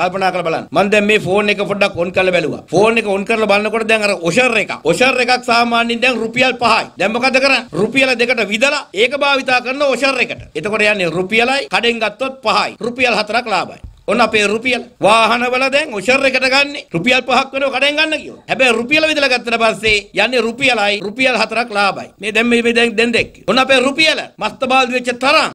කල්පනා කරලා බලන්න. මම දැන් මේ ෆෝන් එක පොඩ්ඩක් ඔන් කරලා බැලුවා. ෆෝන් එක ඔන් කරලා බලනකොට දැන් අර ඔෂර් එකක්. ඔෂර් එකක් සාමාන්‍යයෙන් දැන් රුපියල් 5යි. දැන් මොකද කරන්නේ? රුපියල දෙකට විදලා ඒක භාවිතා කරන ඔෂර් එකට. එතකොට යන්නේ රුපියලයි කඩෙන් ගත්තොත් 5යි. රුපියල් 4ක් ලාභයි. ඔන්න අපේ රුපියල් වාහනවල දැන් ඔෂර් එකට ගන්න රුපියල් පහක් වෙනව කඩෙන් ගන්න කියනවා. හැබැයි රුපියල විදලා ගත්තට පස්සේ යන්නේ රුපියලයි රුපියල් හතරක් ලාභයි. මේ දැන් මේ දැන් දැන් දෙක්. ඔන්න අපේ රුපියල මස්ත බාල්දි වෙච්ච තරම්